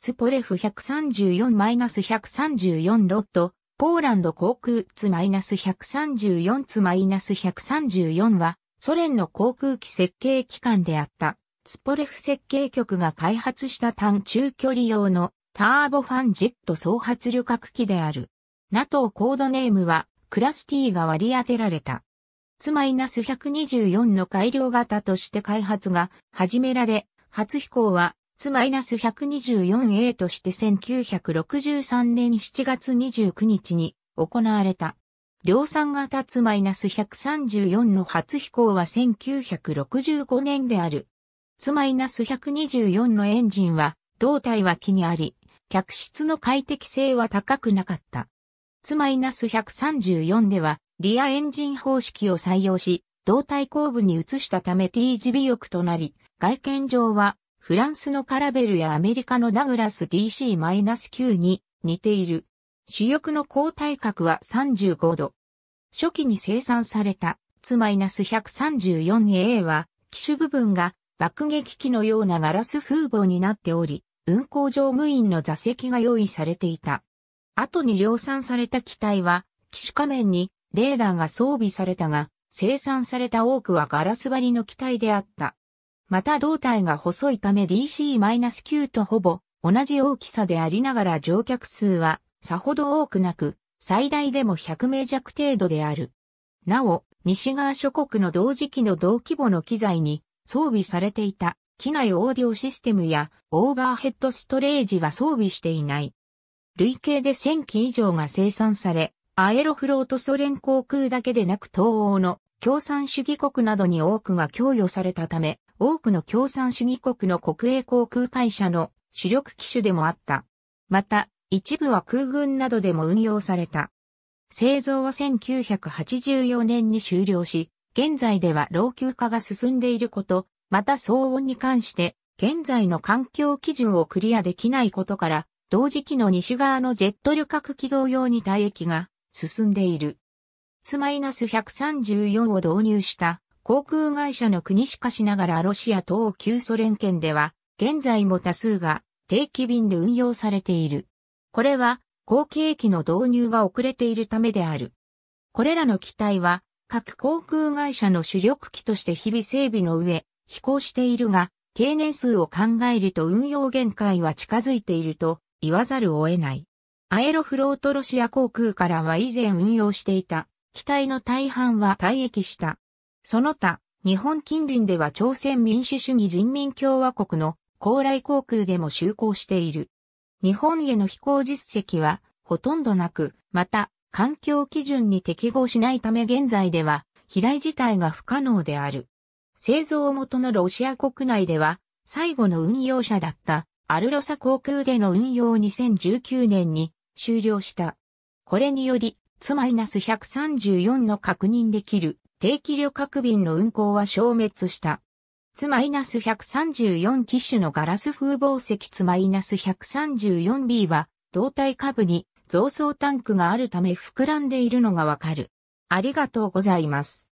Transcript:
ツポレフ134-134ロット、ポーランド航空ツ -134 ツ -134 は、ソ連の航空機設計機関であった、ツポレフ設計局が開発した短中距離用のターボファンジェット総発旅客機である。NATO コードネームは、クラス T が割り当てられた。ツ -124 の改良型として開発が始められ、初飛行は X-124A として1963年7月29日に行われた。量産型 X-134 の初飛行は1965年である。X-124 のエンジンは、胴体は木にあり、客室の快適性は高くなかった。X-134 では、リアエンジン方式を採用し、胴体後部に移したため T 字尾翼となり、外見上はフランスのカラベルやアメリカのダグラス DC-9 に似ている。主翼の高体角は35度。初期に生産された、2-134A は、機種部分が爆撃機のようなガラス風防になっており、運航乗務員の座席が用意されていた。後に量産された機体は、機種仮面にレーダーが装備されたが、生産された多くはガラス張りの機体であった。また胴体が細いため DC-9 とほぼ同じ大きさでありながら乗客数はさほど多くなく、最大でも100名弱程度である。なお、西側諸国の同時期の同規模の機材に装備されていた機内オーディオシステムやオーバーヘッドストレージは装備していない。累計で1000機以上が生産され、アエロフロートソ連航空だけでなく東欧の共産主義国などに多くが供与されたため、多くの共産主義国の国営航空会社の主力機種でもあった。また、一部は空軍などでも運用された。製造は1984年に終了し、現在では老朽化が進んでいること、また騒音に関して、現在の環境基準をクリアできないことから、同時期の西側のジェット旅客機動用に退役が進んでいる。マイナス1 3 4を導入した航空会社の国しかしながらロシア等旧ソ連圏では、現在も多数が定期便で運用されている。これは、後継機の導入が遅れているためである。これらの機体は、各航空会社の主力機として日々整備の上、飛行しているが、経年数を考えると運用限界は近づいていると言わざるを得ない。アエロフロートロシア航空からは以前運用していた機体の大半は退役したその他、日本近隣では朝鮮民主主義人民共和国の高麗航空でも就航している。日本への飛行実績はほとんどなく、また、環境基準に適合しないため現在では、飛来自体が不可能である。製造元のロシア国内では、最後の運用者だったアルロサ航空での運用を2019年に終了した。これにより、ツ -134 の確認できる定期旅客便の運行は消滅した。つマイナス134機種のガラス風防石つマイナス 134B は、胴体下部に増装タンクがあるため膨らんでいるのがわかる。ありがとうございます。